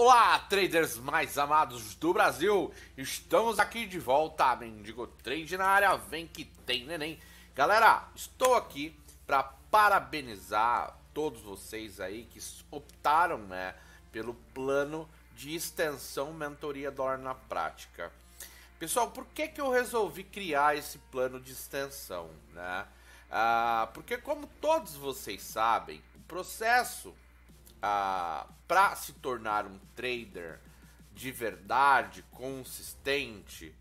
Olá, traders mais amados do Brasil! Estamos aqui de volta, Mendigo Trade na área, vem que tem neném. Galera, estou aqui para parabenizar todos vocês aí que optaram né, pelo plano de extensão Mentoria Dólar na Prática. Pessoal, por que, que eu resolvi criar esse plano de extensão? Né? Ah, porque, como todos vocês sabem, o processo para se tornar um trader de verdade, consistente,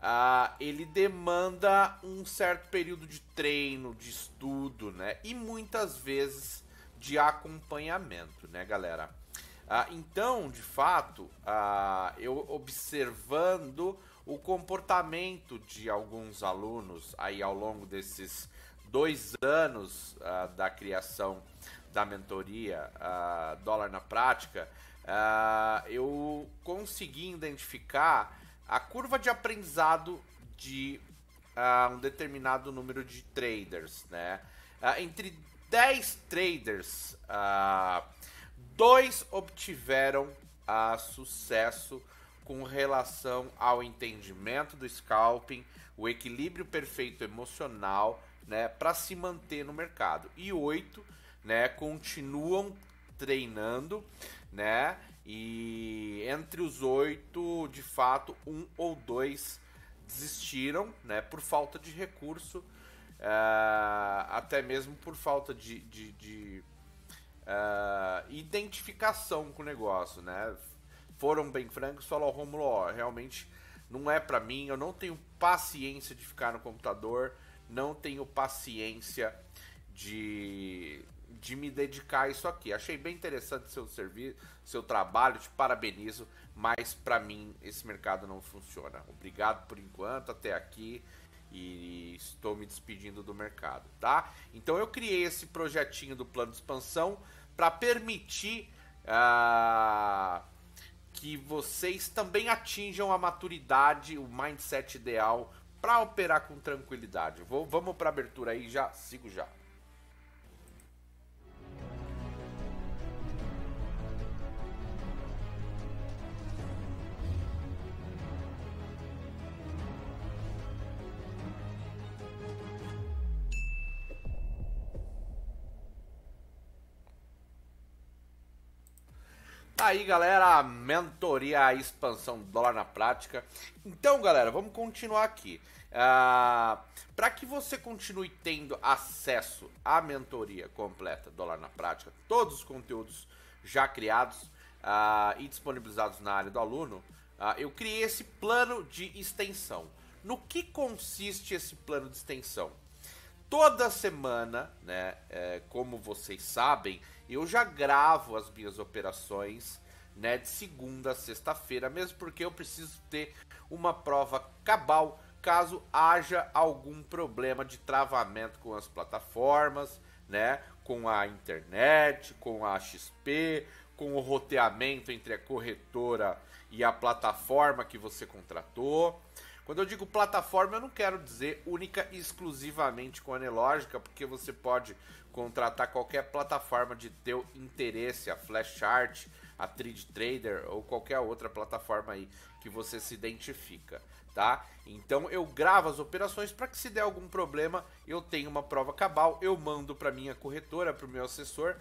ah, ele demanda um certo período de treino, de estudo, né? E muitas vezes de acompanhamento, né, galera? Ah, então, de fato, ah, eu observando o comportamento de alguns alunos aí ao longo desses dois anos uh, da criação da mentoria uh, Dólar na Prática, uh, eu consegui identificar a curva de aprendizado de um determinado número de traders. Né? entre 10 traders, dois obtiveram sucesso com relação ao entendimento do scalping, o equilíbrio perfeito emocional né, para se manter no mercado. E oito, né, continuam treinando, né? E entre os oito, de fato, um ou dois desistiram, né? Por falta de recurso, uh, até mesmo por falta de, de, de uh, identificação com o negócio, né? Foram bem francos, falaram, Romulo, ó, realmente não é para mim, eu não tenho paciência de ficar no computador, não tenho paciência de, de me dedicar a isso aqui. Achei bem interessante seu serviço, seu trabalho, te parabenizo, mas para mim esse mercado não funciona. Obrigado por enquanto, até aqui e estou me despedindo do mercado, tá? Então eu criei esse projetinho do plano de expansão para permitir uh, que vocês também atinjam a maturidade, o mindset ideal para operar com tranquilidade. Vou, vamos para abertura aí já, sigo já. Tá aí, galera, a mentoria, a expansão dólar na prática. Então, galera, vamos continuar aqui. Uh, ah, Para que você continue tendo acesso à mentoria completa dólar na prática, todos os conteúdos já criados uh, e disponibilizados na área do aluno, uh, eu criei esse plano de extensão. No que consiste esse plano de extensão? Toda semana, né, é, como vocês sabem, eu já gravo as minhas operações né, de segunda a sexta-feira, mesmo porque eu preciso ter uma prova cabal caso haja algum problema de travamento com as plataformas, né, com a internet, com a XP, com o roteamento entre a corretora e a plataforma que você contratou. Quando eu digo plataforma, eu não quero dizer única e exclusivamente com a Nelógica, porque você pode contratar qualquer plataforma de teu interesse, a Flashart, a Trade Trader ou qualquer outra plataforma aí que você se identifica, tá? Então eu gravo as operações para que se der algum problema, eu tenho uma prova cabal, eu mando para minha corretora, para o meu assessor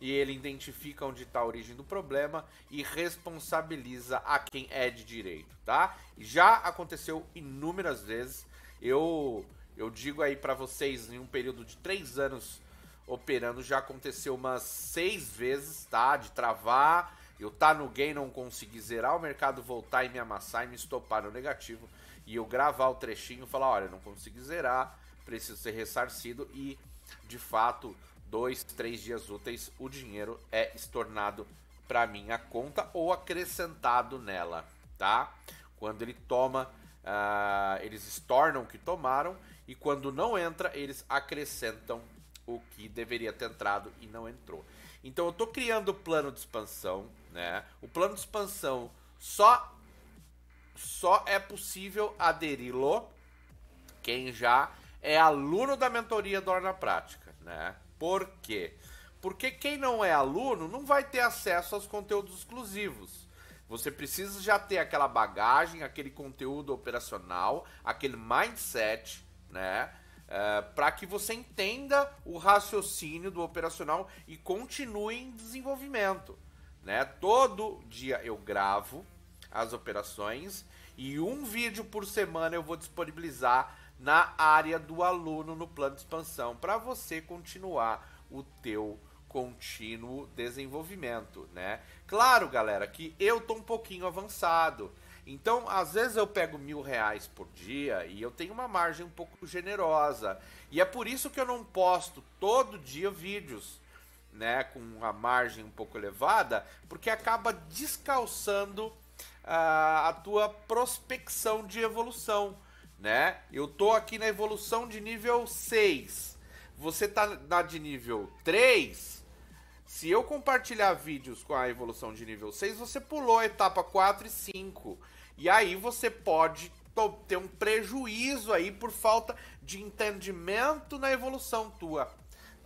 e ele identifica onde está a origem do problema e responsabiliza a quem é de direito, tá? Já aconteceu inúmeras vezes. Eu eu digo aí para vocês, em um período de três anos operando, já aconteceu umas seis vezes, tá? De travar, eu tá no game não conseguir zerar, o mercado voltar e me amassar e me estopar no negativo. E eu gravar o trechinho e falar, olha, não consegui zerar, preciso ser ressarcido e, de fato, dois, três dias úteis, o dinheiro é estornado para minha conta ou acrescentado nela, tá? Quando ele toma, uh, eles estornam o que tomaram e quando não entra, eles acrescentam o que deveria ter entrado e não entrou. Então eu estou criando o plano de expansão, né? O plano de expansão só só é possível aderi-lo quem já é aluno da mentoria Dor na Prática, né? Por quê? Porque quem não é aluno não vai ter acesso aos conteúdos exclusivos. Você precisa já ter aquela bagagem, aquele conteúdo operacional, aquele mindset, né? É, para que você entenda o raciocínio do operacional e continue em desenvolvimento. Né? Todo dia eu gravo as operações e um vídeo por semana eu vou disponibilizar na área do aluno no plano de expansão para você continuar o teu contínuo desenvolvimento, né? Claro, galera, que eu tô um pouquinho avançado. Então, às vezes eu pego mil reais por dia e eu tenho uma margem um pouco generosa. E é por isso que eu não posto todo dia vídeos, né? Com uma margem um pouco elevada, porque acaba descalçando uh, a tua prospecção de evolução né? Eu tô aqui na evolução de nível 6. Você tá na de nível 3. Se eu compartilhar vídeos com a evolução de nível 6, você pulou a etapa 4 e 5. E aí você pode ter um prejuízo aí por falta de entendimento na evolução tua.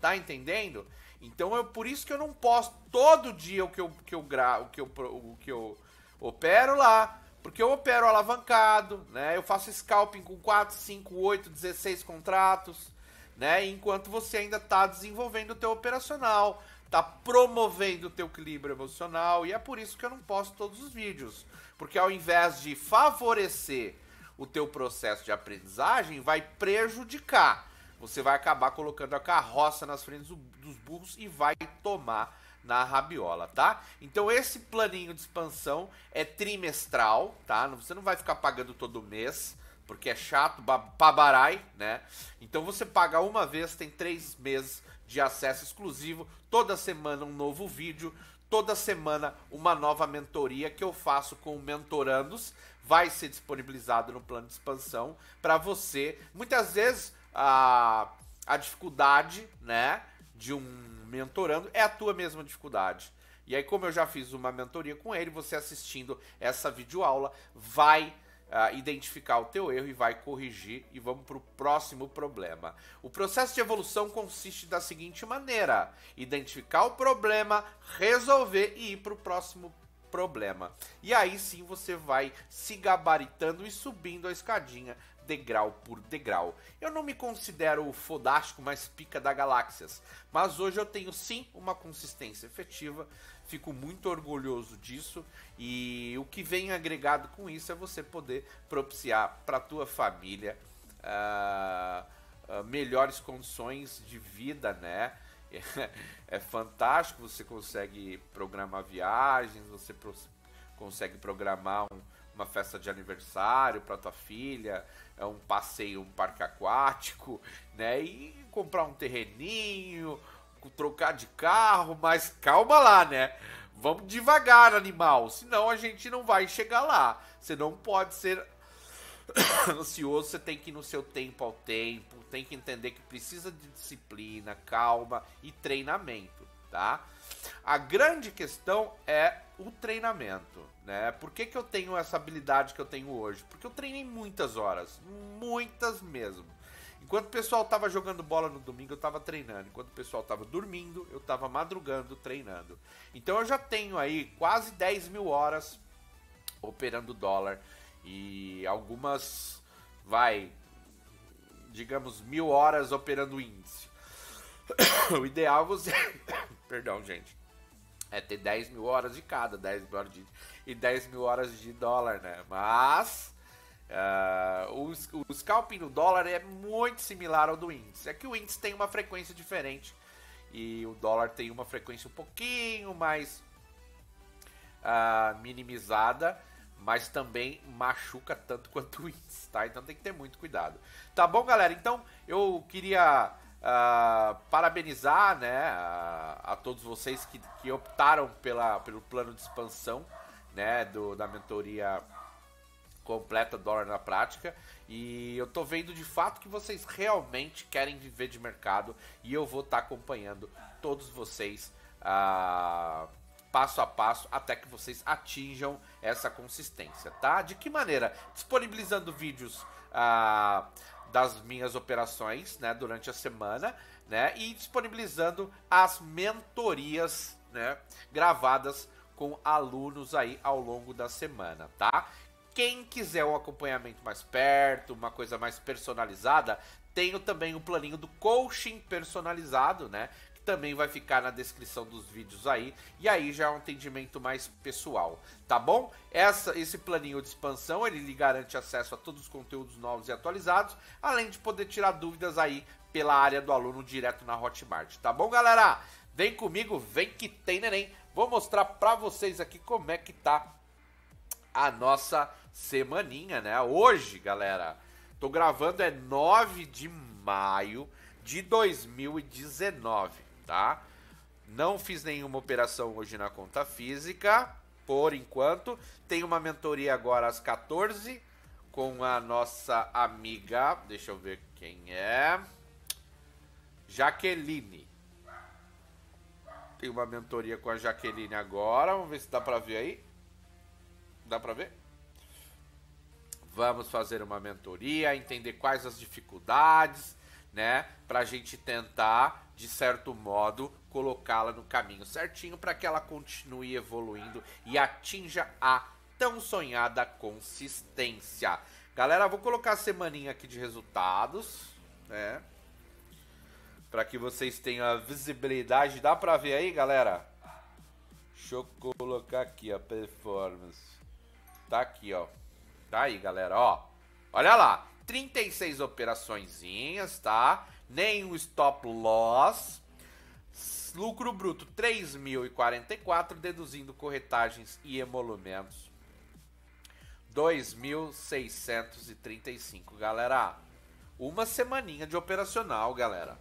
Tá entendendo? Então é por isso que eu não posso todo dia o que eu, que eu gravo, o que eu, o que eu opero lá porque eu opero alavancado, né? Eu faço scalping com 4, 5, 8, 16 contratos, né? Enquanto você ainda está desenvolvendo o teu operacional, está promovendo o teu equilíbrio emocional, e é por isso que eu não posto todos os vídeos. Porque ao invés de favorecer o teu processo de aprendizagem, vai prejudicar. Você vai acabar colocando a carroça nas frentes dos burros e vai tomar na rabiola, tá? Então esse planinho de expansão é trimestral, tá? Você não vai ficar pagando todo mês, porque é chato, babarai, né? Então você paga uma vez, tem três meses de acesso exclusivo, toda semana um novo vídeo, toda semana uma nova mentoria que eu faço com mentorandos, vai ser disponibilizado no plano de expansão para você. Muitas vezes a, a dificuldade, né, de um mentorando, é a tua mesma dificuldade. E aí, como eu já fiz uma mentoria com ele, você assistindo essa videoaula vai uh, identificar o teu erro e vai corrigir. E vamos para o próximo problema. O processo de evolução consiste da seguinte maneira: identificar o problema, resolver e ir para o próximo problema. E aí sim você vai se gabaritando e subindo a escadinha degrau por degrau. Eu não me considero o fodástico mais pica da galáxias, mas hoje eu tenho sim uma consistência efetiva, fico muito orgulhoso disso e o que vem agregado com isso é você poder propiciar para tua família uh, uh, melhores condições de vida, né? é, é fantástico, você consegue programar viagens, você pro, consegue programar um, uma festa de aniversário para tua filha, é um passeio, um parque aquático, né? E comprar um terreninho, trocar de carro, mas calma lá, né? Vamos devagar, animal, senão a gente não vai chegar lá. Você não pode ser ansioso, você tem que ir no seu tempo ao tempo, tem que entender que precisa de disciplina, calma e treinamento, tá? A grande questão é o treinamento, né? Por que, que eu tenho essa habilidade que eu tenho hoje? Porque eu treinei muitas horas, muitas mesmo. Enquanto o pessoal tava jogando bola no domingo, eu tava treinando. Enquanto o pessoal tava dormindo, eu tava madrugando treinando. Então eu já tenho aí quase 10 mil horas operando dólar e algumas, vai, digamos, mil horas operando o índice. o ideal é você. Perdão, gente. É ter 10 mil horas de cada, 10 mil horas de, e 10 mil horas de dólar, né? Mas uh, o, o scalping no dólar é muito similar ao do índice. É que o índice tem uma frequência diferente e o dólar tem uma frequência um pouquinho mais uh, minimizada mas também machuca tanto quanto o índice, tá? Então tem que ter muito cuidado. Tá bom, galera? Então eu queria uh, parabenizar né, a, a, todos vocês que, que optaram pela, pelo plano de expansão né, do, da mentoria completa dólar na prática e eu tô vendo de fato que vocês realmente querem viver de mercado e eu vou estar tá acompanhando todos vocês uh, passo a passo até que vocês atinjam essa consistência, tá? De que maneira? Disponibilizando vídeos ah, das minhas operações, né, durante a semana, né, e disponibilizando as mentorias, né, gravadas com alunos aí ao longo da semana, tá? Quem quiser um acompanhamento mais perto, uma coisa mais personalizada, tenho também o um planinho do coaching personalizado, né? também vai ficar na descrição dos vídeos aí, e aí já é um atendimento mais pessoal, tá bom? Essa, esse planinho de expansão, ele lhe garante acesso a todos os conteúdos novos e atualizados, além de poder tirar dúvidas aí pela área do aluno direto na Hotmart, tá bom, galera? Vem comigo, vem que tem neném. Vou mostrar para vocês aqui como é que tá a nossa semaninha, né? Hoje, galera, tô gravando é 9 de maio de 2019 tá? Não fiz nenhuma operação hoje na conta física, por enquanto. Tem uma mentoria agora às 14 com a nossa amiga, deixa eu ver quem é. Jaqueline. Tem uma mentoria com a Jaqueline agora, vamos ver se dá para ver aí. Dá para ver? Vamos fazer uma mentoria, entender quais as dificuldades, né? Para a gente tentar, de certo modo, colocá-la no caminho certinho para que ela continue evoluindo e atinja a tão sonhada consistência. Galera, vou colocar a semaninha aqui de resultados, né? Para que vocês tenham visibilidade. Dá para ver aí, galera? Deixa eu colocar aqui a performance. Tá aqui, ó. Tá aí, galera, ó. Olha lá. 36 operações, tá? Nenhum stop loss. Lucro bruto 3.044, deduzindo corretagens e emolumentos 2.635, galera. Uma semaninha de operacional, galera.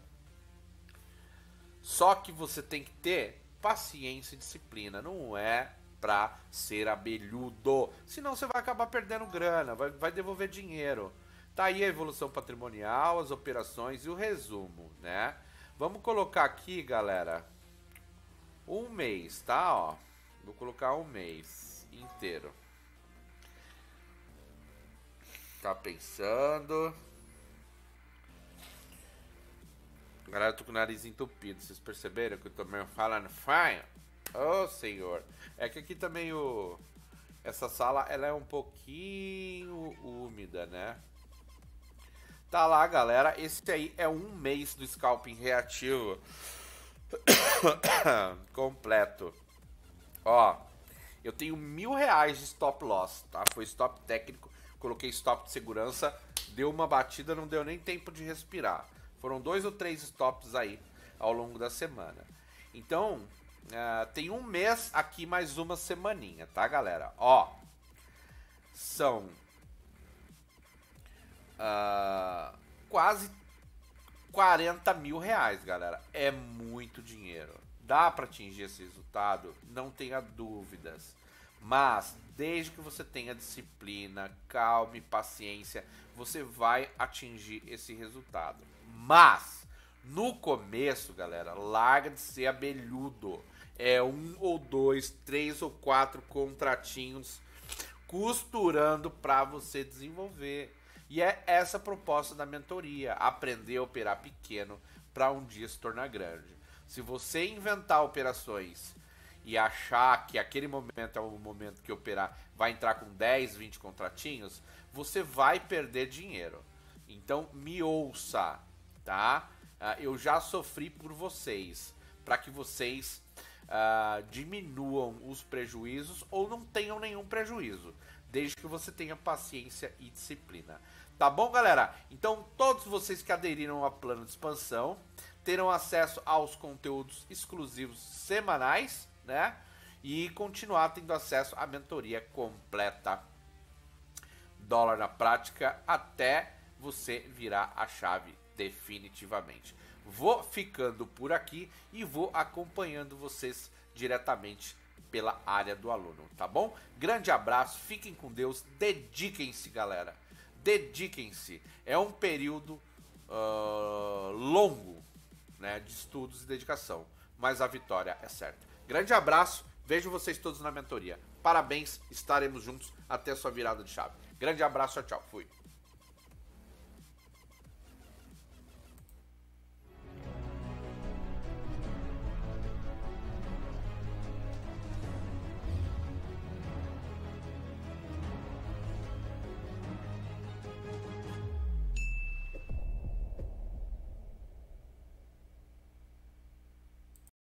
Só que você tem que ter paciência e disciplina, não é pra ser abelhudo. Senão você vai acabar perdendo grana, vai, vai devolver dinheiro. Tá aí a evolução patrimonial, as operações e o resumo, né? Vamos colocar aqui, galera, um mês, tá? Ó, vou colocar um mês inteiro. Tá pensando. Galera, eu tô com o nariz entupido. Vocês perceberam que eu tô meio falando fine? Oh, senhor. É que aqui também tá o... Essa sala, ela é um pouquinho úmida, né? Tá lá, galera. Esse aí é um mês do scalping reativo completo. Ó, eu tenho mil reais de stop loss, tá? Foi stop técnico, coloquei stop de segurança, deu uma batida, não deu nem tempo de respirar. Foram dois ou três stops aí ao longo da semana. Então, uh, tem um mês aqui mais uma semaninha, tá, galera? Ó, são ah, quase 40 mil reais, galera. É muito dinheiro. Dá para atingir esse resultado? Não tenha dúvidas. Mas desde que você tenha disciplina, calma e paciência, você vai atingir esse resultado. Mas no começo, galera, larga de ser abelhudo. É um ou dois, três ou quatro contratinhos costurando para você desenvolver. E é essa a proposta da mentoria: aprender a operar pequeno para um dia se tornar grande. Se você inventar operações e achar que aquele momento é o momento que operar vai entrar com 10, 20 contratinhos, você vai perder dinheiro. Então me ouça, tá? Ah, eu já sofri por vocês, para que vocês uh, diminuam os prejuízos ou não tenham nenhum prejuízo desde que você tenha paciência e disciplina. Tá bom, galera? Então, todos vocês que aderiram ao plano de expansão terão acesso aos conteúdos exclusivos semanais, né? E continuar tendo acesso à mentoria completa. Dólar na prática até você virar a chave definitivamente. Vou ficando por aqui e vou acompanhando vocês diretamente pela área do aluno, tá bom? Grande abraço, fiquem com Deus, dediquem-se, galera. Dediquem-se. É um período uh, longo né, de estudos e dedicação, mas a vitória é certa. Grande abraço, vejo vocês todos na mentoria. Parabéns, estaremos juntos até a sua virada de chave. Grande abraço, tchau, tchau. Fui.